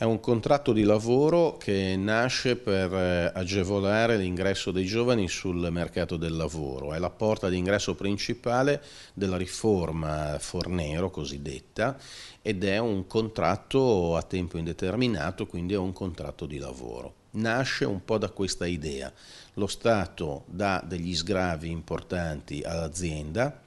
È un contratto di lavoro che nasce per eh, agevolare l'ingresso dei giovani sul mercato del lavoro, è la porta d'ingresso principale della riforma Fornero cosiddetta ed è un contratto a tempo indeterminato, quindi è un contratto di lavoro. Nasce un po' da questa idea, lo Stato dà degli sgravi importanti all'azienda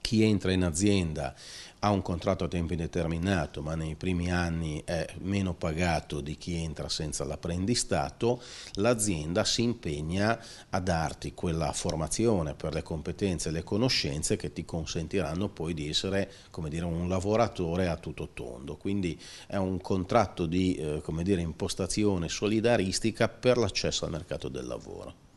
chi entra in azienda ha un contratto a tempo indeterminato ma nei primi anni è meno pagato di chi entra senza l'apprendistato, l'azienda si impegna a darti quella formazione per le competenze e le conoscenze che ti consentiranno poi di essere dire, un lavoratore a tutto tondo. Quindi è un contratto di eh, dire, impostazione solidaristica per l'accesso al mercato del lavoro.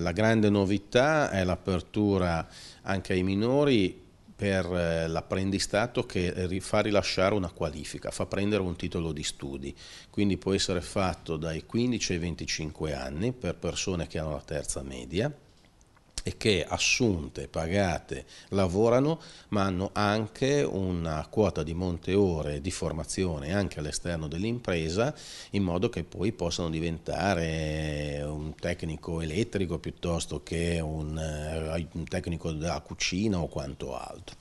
la grande novità è l'apertura anche ai minori per eh, l'apprendistato che fa rilasciare una qualifica, fa prendere un titolo di studi, quindi può essere fatto dai 15 ai 25 anni per persone che hanno la terza media e che assunte, pagate, lavorano, ma hanno anche una quota di monte ore di formazione anche all'esterno dell'impresa, in modo che poi possano diventare un tecnico elettrico piuttosto che un, eh, un tecnico della cucina o quanto altro.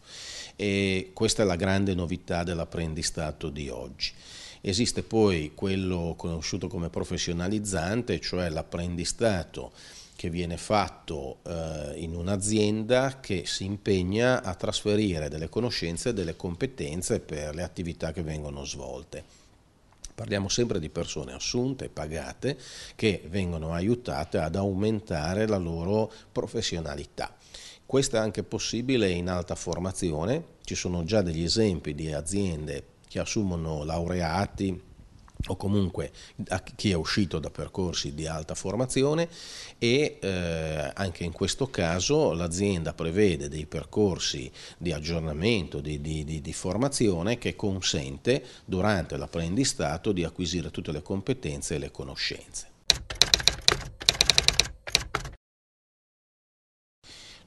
E questa è la grande novità dell'apprendistato di oggi. Esiste poi quello conosciuto come professionalizzante, cioè l'apprendistato che viene fatto eh, in un'azienda che si impegna a trasferire delle conoscenze e delle competenze per le attività che vengono svolte. Parliamo sempre di persone assunte, pagate, che vengono aiutate ad aumentare la loro professionalità. Questo è anche possibile in alta formazione, ci sono già degli esempi di aziende che assumono laureati, o comunque a chi è uscito da percorsi di alta formazione e eh, anche in questo caso l'azienda prevede dei percorsi di aggiornamento, di, di, di, di, formazione che consente durante l'apprendistato di acquisire tutte le competenze e le conoscenze.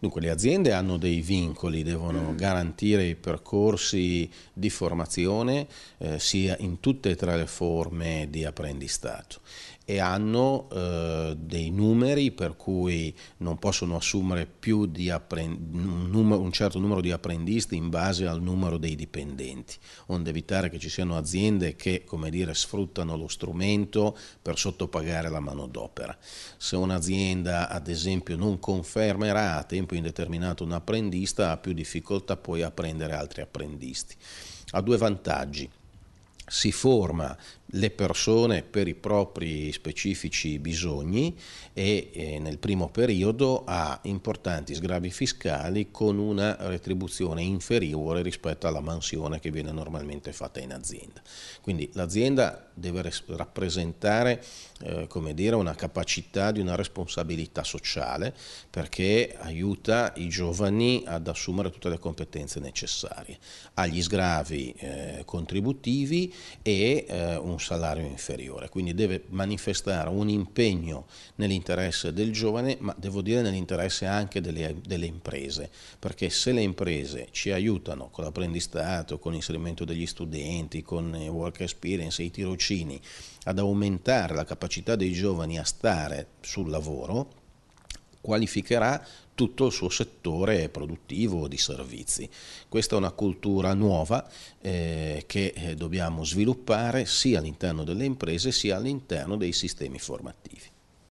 Dunque le aziende hanno dei vincoli, devono mm. garantire i percorsi di formazione eh, sia in tutte e tre le forme di apprendistato e hanno eh, dei numeri per cui non possono assumere più di un, numero, un, certo numero di apprendisti in base al numero dei dipendenti, onde evitare che ci siano aziende che come dire, sfruttano lo strumento per sottopagare la manodopera. Se un'azienda ad esempio non confermerà a tempo indeterminato un apprendista ha più difficoltà poi a prendere altri apprendisti. Ha due vantaggi si forma le persone per i propri specifici bisogni e eh, nel primo periodo ha importanti sgravi fiscali con una retribuzione inferiore rispetto alla mansione che viene normalmente fatta in azienda. Quindi l'azienda deve rappresentare eh, dire, una capacità di una responsabilità sociale perché aiuta i giovani ad assumere tutte le competenze necessarie. Ha gli sgravi eh, contributivi e eh, un salario inferiore, quindi deve manifestare un impegno nell'interesse del giovane, ma devo dire nell'interesse anche delle, delle, imprese, perché se le imprese ci aiutano con l'apprendistato, con l'inserimento degli studenti, con i work experience, i tirocini, ad aumentare la capacità dei giovani a stare sul lavoro, qualificherà tutto il suo settore produttivo di servizi. Questa è una cultura nuova eh, che eh, dobbiamo sviluppare sia all'interno delle imprese sia all'interno dei sistemi formativi.